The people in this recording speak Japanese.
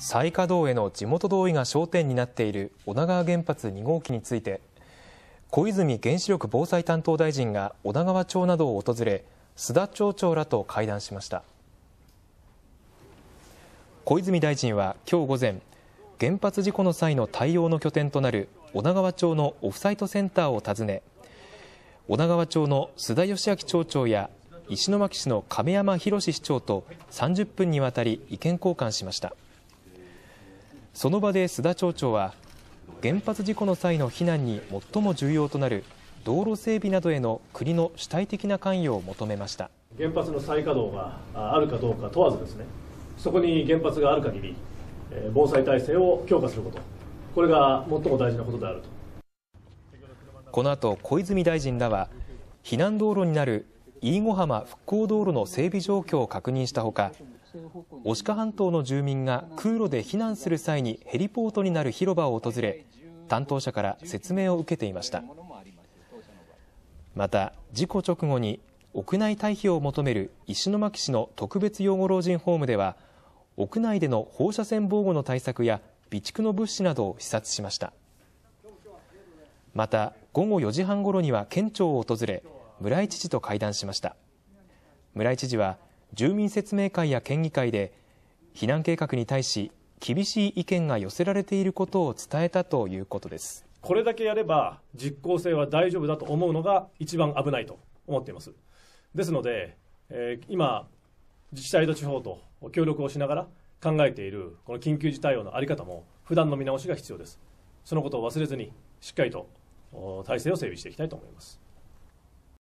再稼働への地元同意が焦点になっている女川原発2号機について小泉原子力防災担当大臣が女川町などを訪れ須田町長らと会談しました小泉大臣はきょう午前原発事故の際の対応の拠点となる女川町のオフサイトセンターを訪ね女川町の須田義明町長や石巻市の亀山宏市長と30分にわたり意見交換しました。その場で須田町長は、原発事故の際の避難に最も重要となる道路整備などへの国の主体的な関与を求めました原発の再稼働があるかどうか問わずですね、そこに原発がある限り、防災体制を強化すること、これが最も大事なことであると。この後、小泉大臣らは、避難道路になる飯子浜復興道路の整備状況を確認したほか、牡鹿半島の住民が空路で避難する際にヘリポートになる広場を訪れ担当者から説明を受けていましたまた事故直後に屋内退避を求める石巻市の特別養護老人ホームでは屋内での放射線防護の対策や備蓄の物資などを視察しましたまた午後4時半ごろには県庁を訪れ村井知事と会談しました村井知事は住民説明会や県議会で、避難計画に対し、厳しい意見が寄せられていることを伝えたということです。これだけやれば実効性は大丈夫だと思うのが一番危ないと思っています。ですので、えー、今、自治体と地方と協力をしながら考えているこの緊急事態応のあり方も普段の見直しが必要です。そのことを忘れずにしっかりと体制を整備していきたいと思います。